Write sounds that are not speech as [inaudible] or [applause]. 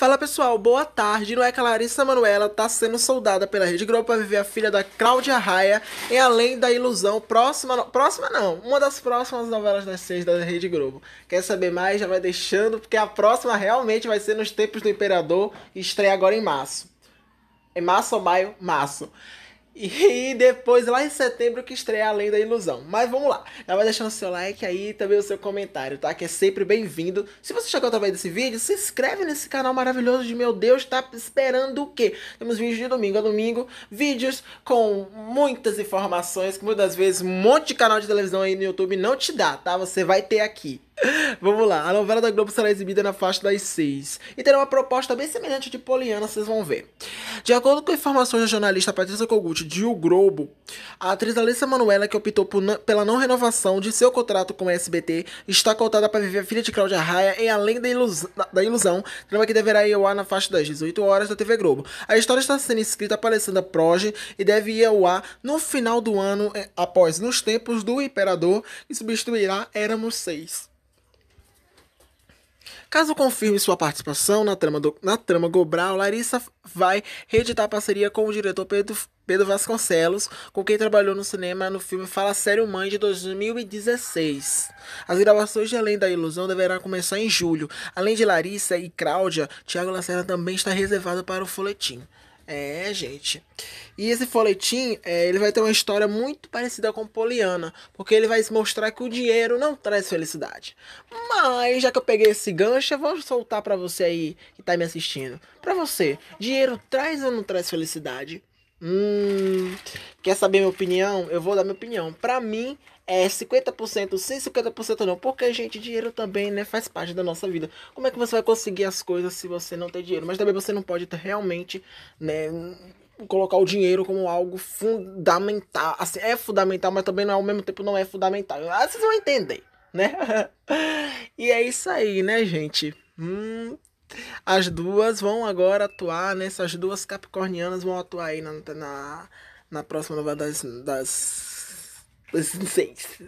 Fala pessoal, boa tarde. Não é que a Larissa Manuela está sendo soldada pela Rede Globo para viver a filha da Cláudia Raia em Além da Ilusão, próxima, no... próxima não, uma das próximas novelas das seis da Rede Globo. Quer saber mais? Já vai deixando, porque a próxima realmente vai ser nos Tempos do Imperador e estreia agora em março. Em março ou maio? Março. E [laughs] depois, lá em setembro, que estreia Além da Ilusão. Mas vamos lá. Já vai deixando o seu like aí e também o seu comentário, tá? Que é sempre bem-vindo. Se você chegou através desse vídeo, se inscreve nesse canal maravilhoso de meu Deus, tá esperando o quê? Temos vídeos de domingo a domingo, vídeos com muitas informações que muitas vezes um monte de canal de televisão aí no YouTube não te dá, tá? Você vai ter aqui. [laughs] Vamos lá, a novela da Globo será exibida na faixa das 6 e terá uma proposta bem semelhante de Poliana, vocês vão ver. De acordo com informações da jornalista Patrícia Kogut de O Globo, a atriz Alessa Manuela, que optou pela não renovação de seu contrato com o SBT, está cotada para viver a filha de Cláudia Raia em Além da, Ilus da Ilusão, trama que deverá ir ao ar na faixa das 18 horas da TV Globo. A história está sendo escrita para Alessandra Proge e deve ir ao ar no final do ano, eh, após Nos Tempos do Imperador, e substituirá Éramos Seis. Caso confirme sua participação na trama, do, na trama Gobral, Larissa vai reeditar a parceria com o diretor Pedro, Pedro Vasconcelos, com quem trabalhou no cinema no filme Fala Sério Mãe de 2016. As gravações de Além da Ilusão deverão começar em julho. Além de Larissa e Cláudia, Tiago Lacerda também está reservado para o folhetim. É, gente. E esse folhetim, é, ele vai ter uma história muito parecida com Poliana, porque ele vai mostrar que o dinheiro não traz felicidade. Mas já que eu peguei esse gancho, eu vou soltar para você aí que tá me assistindo. Para você, dinheiro traz ou não traz felicidade? Hum, quer saber minha opinião? Eu vou dar minha opinião. Pra mim, é 50% sim, 50% não. Porque, gente, dinheiro também né, faz parte da nossa vida. Como é que você vai conseguir as coisas se você não tem dinheiro? Mas também você não pode realmente, né? Colocar o dinheiro como algo fundamental. Assim, é fundamental, mas também não, é, ao mesmo tempo não é fundamental. Ah, vocês vão entender, né? [laughs] e é isso aí, né, gente? Hum, as duas vão agora atuar, né? Essas duas capricornianas vão atuar aí na, na, na próxima novela das, das, das seis.